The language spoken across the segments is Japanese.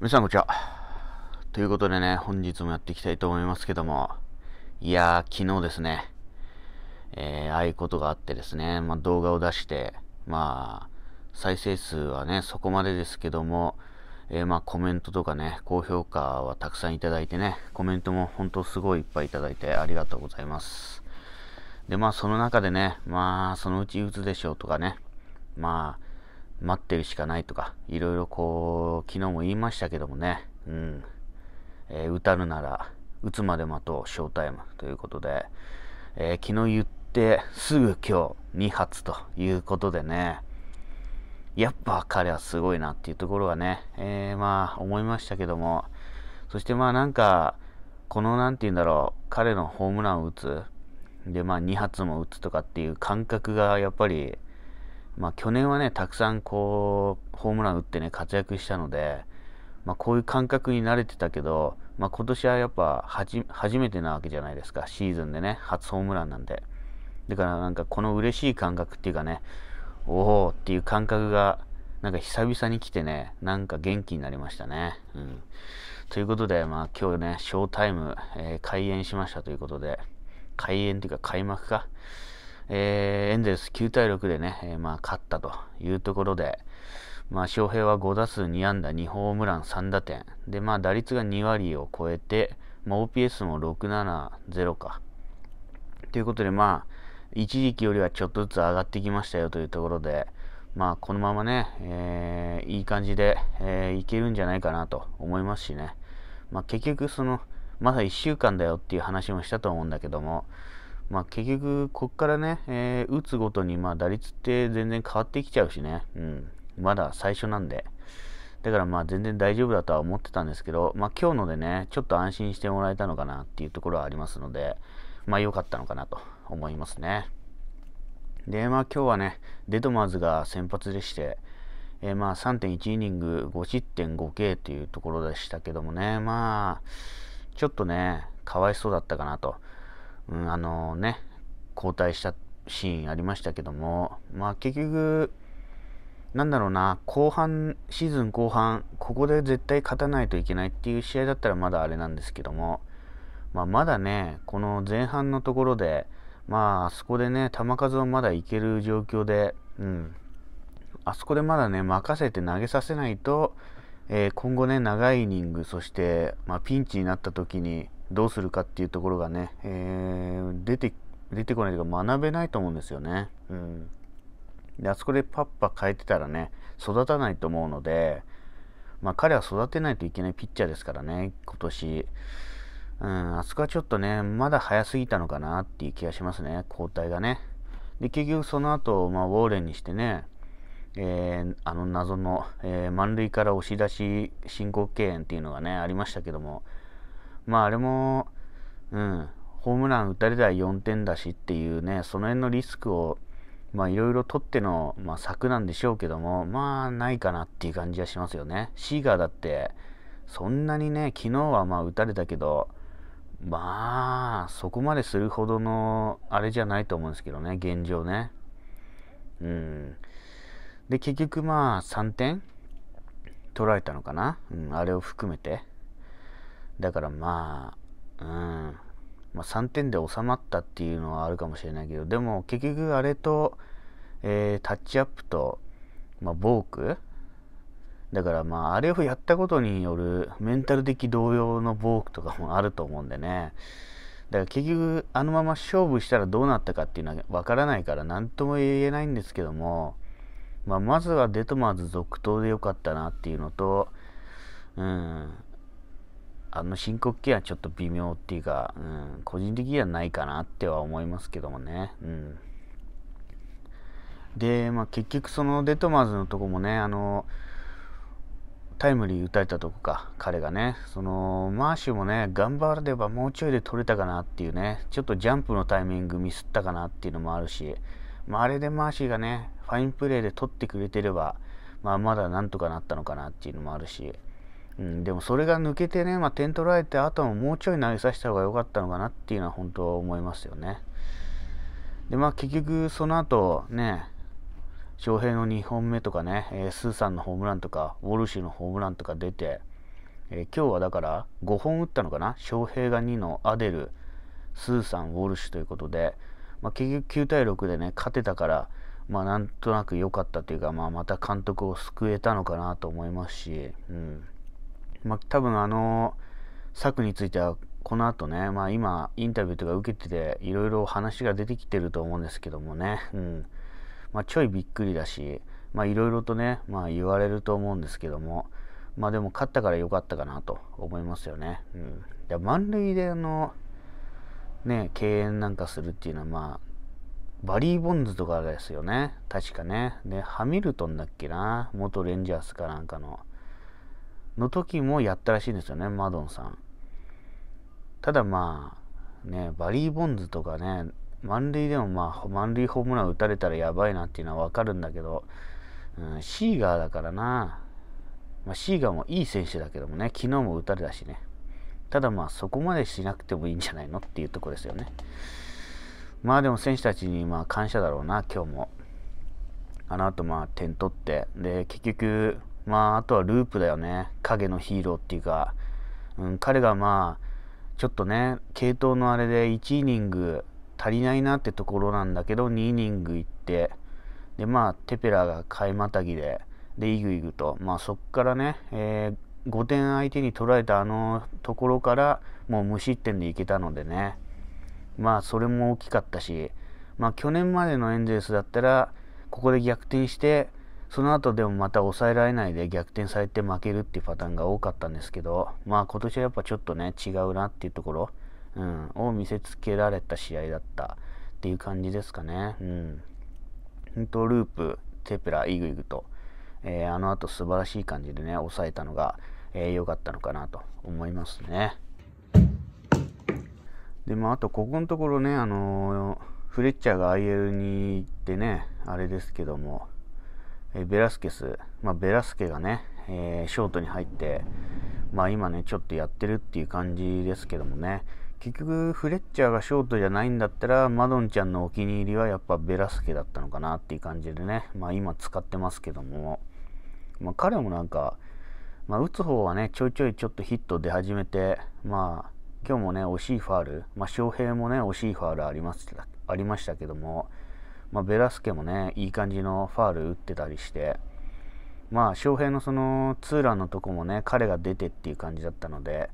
皆さんこんにちは。ということでね、本日もやっていきたいと思いますけども、いやー、昨日ですね、えー、ああいうことがあってですね、まあ、動画を出して、まあ、再生数はね、そこまでですけども、えー、まあ、コメントとかね、高評価はたくさんいただいてね、コメントも本当すごいいっぱいいただいてありがとうございます。で、まあ、その中でね、まあ、そのうち打つでしょうとかね、まあ、待ってるしかないとか、いろいろこう、昨日も言いましたけどもね、うん、えー、たるなら、打つまで待とう、ショータイムということで、えー、昨日言ってすぐ今日2発ということでね、やっぱ彼はすごいなっていうところはね、えー、まあ思いましたけども、そしてまあなんか、このなんて言うんだろう、彼のホームランを打つ、でまあ2発も打つとかっていう感覚がやっぱりまあ、去年はね、たくさんこう、ホームラン打ってね、活躍したので、まあ、こういう感覚に慣れてたけど、まあ、今年はやっぱ初めてなわけじゃないですか、シーズンでね、初ホームランなんで。だからなんかこの嬉しい感覚っていうかね、おおっていう感覚が、なんか久々に来てね、なんか元気になりましたね。うん、ということで、まあ今日ね、ショータイム、えー、開演しましたということで、開演というか開幕か。えー、エンゼルス9対6でね、えー、まあ、勝ったというところで、まあ、翔平は5打数2安打、2ホームラン、3打点。で、まあ、打率が2割を超えて、まあ、OPS も670か。ということで、まあ、一時期よりはちょっとずつ上がってきましたよというところで、まあ、このままね、えー、いい感じで、えー、いけるんじゃないかなと思いますしね。まあ、結局、その、まだ1週間だよっていう話もしたと思うんだけども、まあ、結局、こっからね、えー、打つごとに、まあ、打率って全然変わってきちゃうしね、うん、まだ最初なんで。だからまあ全然大丈夫だとは思ってたんですけど、まあ今日のでね、ちょっと安心してもらえたのかなっていうところはありますので、まあ良かったのかなと思いますね。で、まあ今日はね、デトマーズが先発でして、えー、まあ3.1イニング5失点 5K というところでしたけどもね、まあ、ちょっとね、かわいそうだったかなと。うん、あのね、交代したシーンありましたけども、まあ結局、なんだろうな、後半、シーズン後半、ここで絶対勝たないといけないっていう試合だったらまだあれなんですけども、まあ、まだね、この前半のところで、まあ、あそこでね、球数をまだいける状況で、うん、あそこでまだね、任せて投げさせないと、えー、今後ね、長いイニング、そして、まあ、ピンチになった時に、どうするかっていうところがね、えー、出て出てこないというか学べないと思うんですよね。うん、であそこでパッパ変えてたらね育たないと思うので、まあ、彼は育てないといけないピッチャーですからね今年。うん、あそこはちょっとね、まだ早すぎたのかなっていう気がしますね、交代がね。で、結局その後、まあ、ウォーレンにしてね、えー、あの謎の、えー、満塁から押し出し申告敬遠っていうのがね、ありましたけども、まああれも、うん、ホームラン打たれたら4点だしっていうね、その辺のリスクを、まあいろいろ取っての、まあ、策なんでしょうけども、まあないかなっていう感じはしますよね。シーガーだって、そんなにね、昨日はまあ打たれたけど、まあ、そこまでするほどのあれじゃないと思うんですけどね、現状ね。うん。で、結局まあ3点取られたのかな、うん、あれを含めて。だからまあ、うん。まあ、3点で収まったっていうのはあるかもしれないけど、でも結局あれと、えー、タッチアップと、まあ、ボークだからまあ、あれをやったことによるメンタル的動揺のボークとかもあると思うんでね。だから結局、あのまま勝負したらどうなったかっていうのはわからないから、何とも言えないんですけども、まあ、まずはデトマーズ続投でよかったなっていうのと、うん、あの申告期はちょっと微妙っていうか、うん、個人的にはないかなっては思いますけどもね。うん、で、まあ、結局そのデトマーズのとこもね、あのタイムリー打たれたとこか、彼がね、そのマーシュもね、頑張ればもうちょいで取れたかなっていうね、ちょっとジャンプのタイミングミスったかなっていうのもあるし、まあ、あれでマーシーがね、ファインプレーで取ってくれてれば、まあ、まだなんとかなったのかなっていうのもあるし。うん、でもそれが抜けてね、まあ、点取られて、あとももうちょい投げさせた方が良かったのかなっていうのは本当は思いますよね。で、まあ結局その後ね、翔平の2本目とかね、えー、スーさんのホームランとか、ウォルシュのホームランとか出て、えー、今日はだから5本打ったのかな、翔平が2のアデル、スーさん、ウォルシュということで、まあ、結局9対6でね、勝てたから、まあなんとなく良かったというか、まあまた監督を救えたのかなと思いますし、うん。まあ、多分あの策についてはこの後ね、まあ、今インタビューとか受けてていろいろ話が出てきてると思うんですけどもね、うんまあ、ちょいびっくりだしいろいろとね、まあ、言われると思うんですけども、まあ、でも勝ったから良かったかなと思いますよね。うん、で満塁であの、ね、敬遠なんかするっていうのは、まあ、バリー・ボンズとかですよね確かねでハミルトンだっけな元レンジャーズかなんかの。の時もやったらしいんですよね、マドンさん。ただまあ、ね、バリー・ボンズとかね、満塁でもまあ、満塁ホームラン打たれたらやばいなっていうのはわかるんだけど、うん、シーガーだからな、まあ、シーガーもいい選手だけどもね、昨日も打たれたしね。ただまあ、そこまでしなくてもいいんじゃないのっていうとこですよね。まあでも選手たちにまあ感謝だろうな、今日も。あの後まあ点取って、で、結局、まあ、あとはループだよね。影のヒーローっていうか、うん、彼がまあ、ちょっとね、系統のあれで1イニング足りないなってところなんだけど、2イニング行って、で、まあ、テペラが買いまたぎで、で、イグイグと、まあ、そっからね、えー、5点相手に取られたあのところから、もう無失点でいけたのでね、まあ、それも大きかったし、まあ、去年までのエンゼルスだったら、ここで逆転して、その後でもまた抑えられないで逆転されて負けるっていうパターンが多かったんですけど、まあ今年はやっぱちょっとね、違うなっていうところ、うん、を見せつけられた試合だったっていう感じですかね。うん。本当ループ、テプラ、イグイグと、えー、あの後素晴らしい感じでね、抑えたのが良、えー、かったのかなと思いますね。で、も、ああとここのところね、あのー、フレッチャーが IL に行ってね、あれですけども、えベラスケス、まあ、ベラスケがね、えー、ショートに入って、まあ、今ね、ちょっとやってるっていう感じですけどもね、結局、フレッチャーがショートじゃないんだったら、マドンちゃんのお気に入りはやっぱベラスケだったのかなっていう感じでね、まあ、今使ってますけども、まあ、彼もなんか、まあ、打つ方はね、ちょいちょいちょっとヒット出始めて、まあ、今日もね、惜しいファール、まあ、翔平もね、惜しいファールありましたありましたけども、まあ、ベラスケもね、いい感じのファール打ってたりして、まあ、翔平のそのツーランのとこもね、彼が出てっていう感じだったので、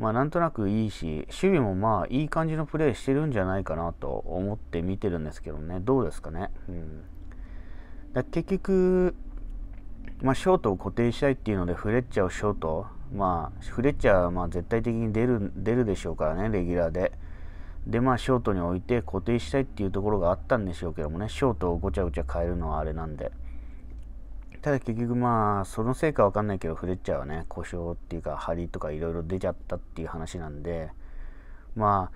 まあ、なんとなくいいし、守備もまあ、いい感じのプレーしてるんじゃないかなと思って見てるんですけどね、どうですかね。うん、だ結局、まあ、ショートを固定したいっていうので、フレッチャーをショート、まあ、フレッチャーはまあ絶対的に出る出るでしょうからね、レギュラーで。でまあショートに置いて固定したいっていうところがあったんでしょうけどもねショートをごちゃごちゃ変えるのはあれなんでただ結局まあそのせいかわかんないけどフレッチャーはね故障っていうか張りとかいろいろ出ちゃったっていう話なんでま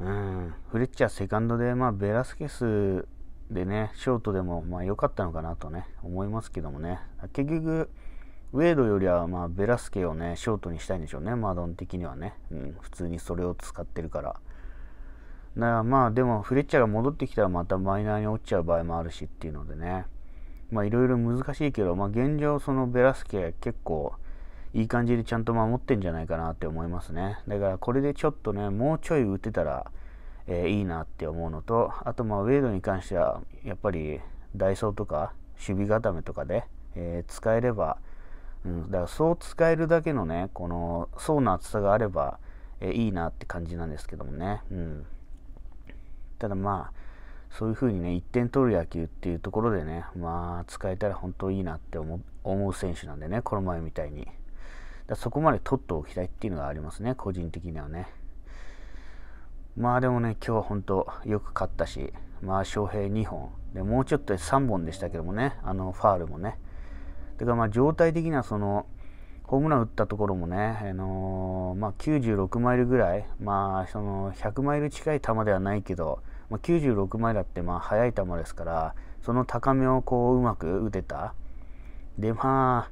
あうんフレッチャーセカンドでまあベラスケスでねショートでもまあ良かったのかなとね思いますけどもね結局ウェイドよりはまあベラスケをねショートにしたいんでしょうねマドン的にはね、うん、普通にそれを使ってるかららまあでもフレッチャーが戻ってきたらまたマイナーに落ちちゃう場合もあるしっていうのでねまあいろいろ難しいけど、まあ、現状そのベラスケ結構いい感じでちゃんと守ってんじゃないかなって思いますねだからこれでちょっとねもうちょい打てたら、えー、いいなって思うのとあとまあウェイドに関してはやっぱりダイソーとか守備固めとかで、えー、使えれば、うん、だからそう使えるだけのねこの層の厚さがあれば、えいいなって感じなんですけどもねうんただまあ、そういうふうにね、1点取る野球っていうところでね、まあ、使えたら本当いいなって思う選手なんでね、この前みたいに。だそこまで取っておきたいっていうのがありますね、個人的にはね。まあでもね、今日は本当よく勝ったし、まあ翔平2本、でもうちょっとで3本でしたけどもね、あのファールもね。てかまあ状態的にはその、ホームラン打ったところもね、あのー、まあ、96マイルぐらい、まあ、その100マイル近い球ではないけど、まあ、96マイルだってまあ速い球ですから、その高めをこううまく打てた。で、まあ、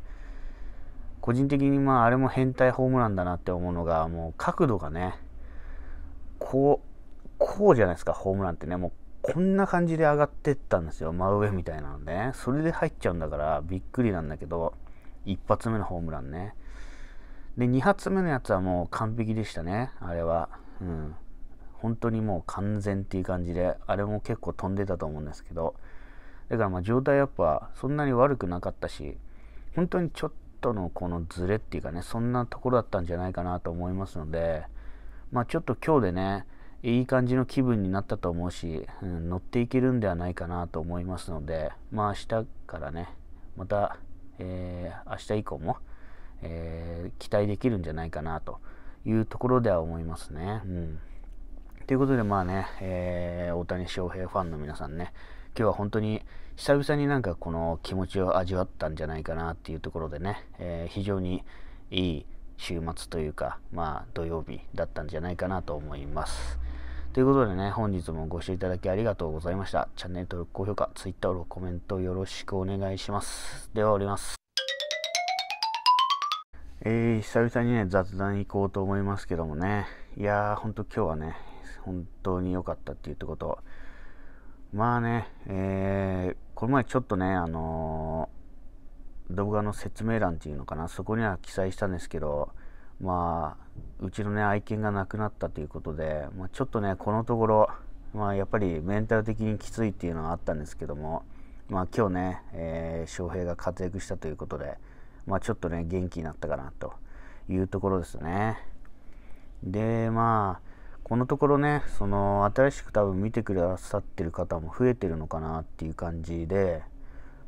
個人的にまああれも変態ホームランだなって思うのが、もう角度がね、こう、こうじゃないですか、ホームランってね。もうこんな感じで上がってったんですよ、真上みたいなので、ね、それで入っちゃうんだからびっくりなんだけど、1発目のホームランね。で、2発目のやつはもう完璧でしたね、あれは。うん。本当にもう完全っていう感じで、あれも結構飛んでたと思うんですけど、だからまあ状態やっぱそんなに悪くなかったし、本当にちょっとのこのズレっていうかね、そんなところだったんじゃないかなと思いますので、まあちょっと今日でね、いい感じの気分になったと思うし、うん、乗っていけるんではないかなと思いますので、まあ明日からね、またえー、明日以降も、えー、期待できるんじゃないかなというところでは思いますね。うん、ということでまあね、えー、大谷翔平ファンの皆さんね今日は本当に久々になんかこの気持ちを味わったんじゃないかなっていうところでね、えー、非常にいい週末というか、まあ、土曜日だったんじゃないかなと思います。ということでね、本日もご視聴いただきありがとうございました。チャンネル登録、高評価、Twitter のコメントよろしくお願いします。では、おります。えー、久々にね、雑談行こうと思いますけどもね、いやー、ほんと今日はね、本当に良かったっていうてこと、まあね、えー、この前ちょっとね、あのー、動画の説明欄っていうのかな、そこには記載したんですけど、まあ、うちのね、愛犬が亡くなったということで、まあ、ちょっとね、このところ、まあ、やっぱりメンタル的にきついっていうのはあったんですけども、まあ、今日ね、えー、翔平が活躍したということで、まあ、ちょっとね、元気になったかなというところですね。で、まあ、このところね、その、新しく多分見てくださってる方も増えてるのかなっていう感じで、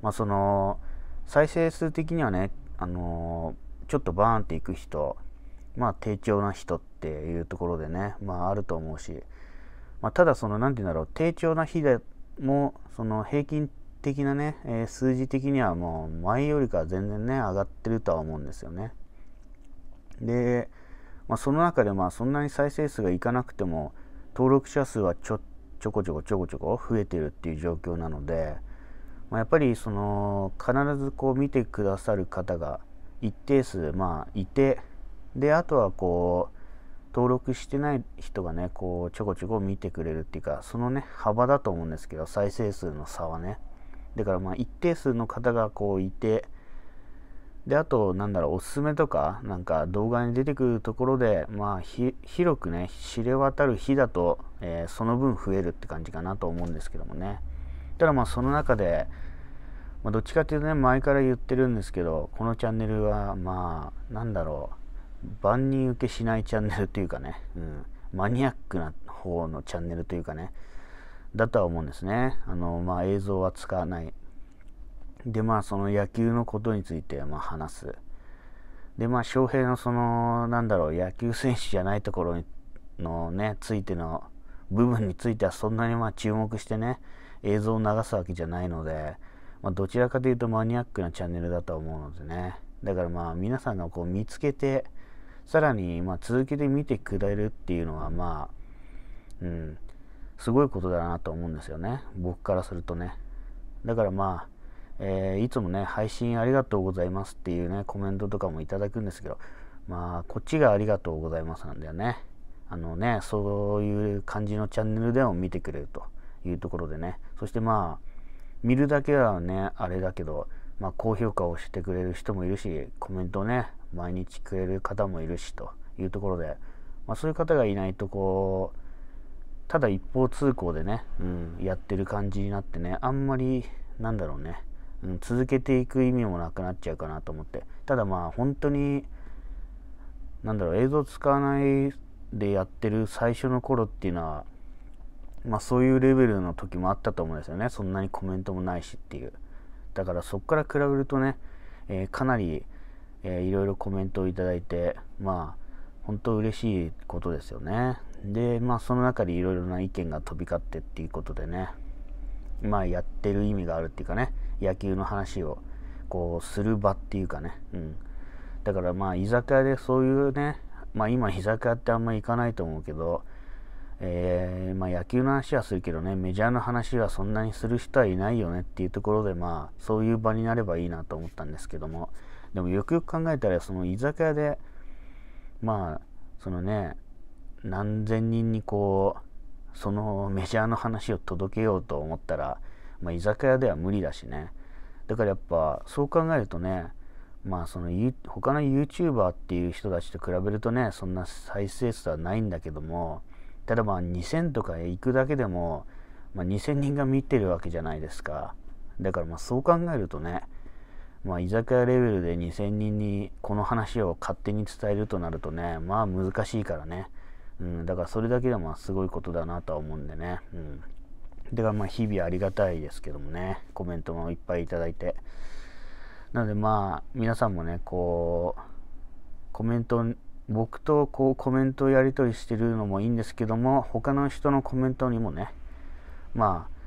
まあ、その、再生数的にはね、あのー、ちょっとバーンっていく人まあ、低調な人っていうところでね、まあ、あると思うし、まあ、ただその何て言うんだろう低調な日でもその平均的なね、えー、数字的にはもう前よりかは全然ね上がってるとは思うんですよね。で、まあ、その中でまあそんなに再生数がいかなくても登録者数はちょちょこちょこちょこちょこ増えてるっていう状況なので、まあ、やっぱりその必ずこう見てくださる方が一定数まあいてであとはこう登録してない人がねこうちょこちょこ見てくれるっていうかそのね幅だと思うんですけど再生数の差はねだからまあ一定数の方がこういてであとなんだろうおすすめとかなんか動画に出てくるところでまあ広くね知れ渡る日だと、えー、その分増えるって感じかなと思うんですけどもねただまあその中で、まあ、どっちかっていうとね前から言ってるんですけどこのチャンネルはまあなんだろう万人受けしないチャンネルというかね、うん、マニアックな方のチャンネルというかね、だとは思うんですね。あの、まあ、映像は使わない。で、まあ、その野球のことについて、まあ、話す。で、まあ、翔平のその、なんだろう、野球選手じゃないところのね、ついての部分については、そんなにまあ、注目してね、映像を流すわけじゃないので、まあ、どちらかというとマニアックなチャンネルだと思うのでね。だからまあ、皆さんがこう見つけて、さらに、まあ、続けて見てくれるっていうのは、まあ、うん、すごいことだなと思うんですよね。僕からするとね。だからまあ、えー、いつもね、配信ありがとうございますっていうね、コメントとかもいただくんですけど、まあ、こっちがありがとうございますなんだよね。あのね、そういう感じのチャンネルでも見てくれるというところでね。そしてまあ、見るだけはね、あれだけど、まあ、高評価をしてくれる人もいるし、コメントね、毎日くれる方もいるしというところで、まあ、そういう方がいないとこうただ一方通行でね、うん、やってる感じになってねあんまりなんだろうね、うん、続けていく意味もなくなっちゃうかなと思ってただまあ本当になんだろう映像使わないでやってる最初の頃っていうのはまあそういうレベルの時もあったと思うんですよねそんなにコメントもないしっていうだからそっから比べるとね、えー、かなりえー、いろいろコメントをいただいて、まあ、本当嬉しいことですよね。で、まあ、その中でいろいろな意見が飛び交ってっていうことでね、まあ、やってる意味があるっていうかね、野球の話を、こう、する場っていうかね、うん。だからまあ、居酒屋でそういうね、まあ、今、居酒屋ってあんま行かないと思うけど、えー、まあ、野球の話はするけどね、メジャーの話はそんなにする人はいないよねっていうところで、まあ、そういう場になればいいなと思ったんですけども、でもよくよく考えたらその居酒屋でまあそのね何千人にこうそのメジャーの話を届けようと思ったら、まあ、居酒屋では無理だしねだからやっぱそう考えるとねまあその他の YouTuber っていう人たちと比べるとねそんな再生数はないんだけどもだまあ2000とか行くだけでも、まあ、2000人が見てるわけじゃないですかだからまあそう考えるとねまあ、居酒屋レベルで2000人にこの話を勝手に伝えるとなるとね、まあ難しいからね。うん、だからそれだけでもすごいことだなとは思うんでね。うん。だからまあ日々ありがたいですけどもね、コメントもいっぱいいただいて。なのでまあ皆さんもね、こう、コメント僕とこうコメントをやり取りしてるのもいいんですけども他の人のコメントにもねまあ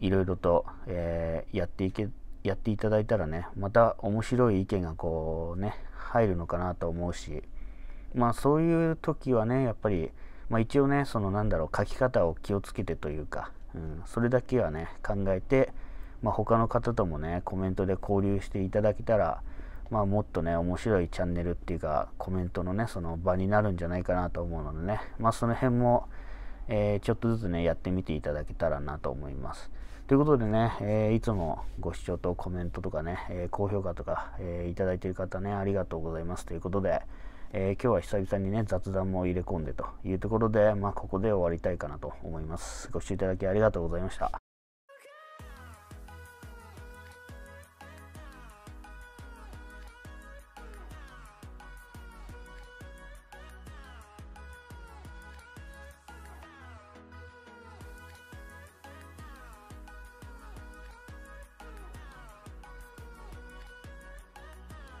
いろいろと、えー、やっていけやっていただいたらねまた面白い意見がこうね入るのかなと思うしまあそういう時はねやっぱり、まあ、一応ねそのなんだろう書き方を気をつけてというか、うん、それだけはね考えて、まあ、他の方ともねコメントで交流していただけたらまあ、もっとね、面白いチャンネルっていうか、コメントのね、その場になるんじゃないかなと思うのでね、まあ、その辺も、えー、ちょっとずつね、やってみていただけたらなと思います。ということでね、えー、いつもご視聴とコメントとかね、えー、高評価とか、えー、いただいている方ね、ありがとうございますということで、え今日は久々にね、雑談も入れ込んでというところで、まあ、ここで終わりたいかなと思います。ご視聴いただきありがとうございました。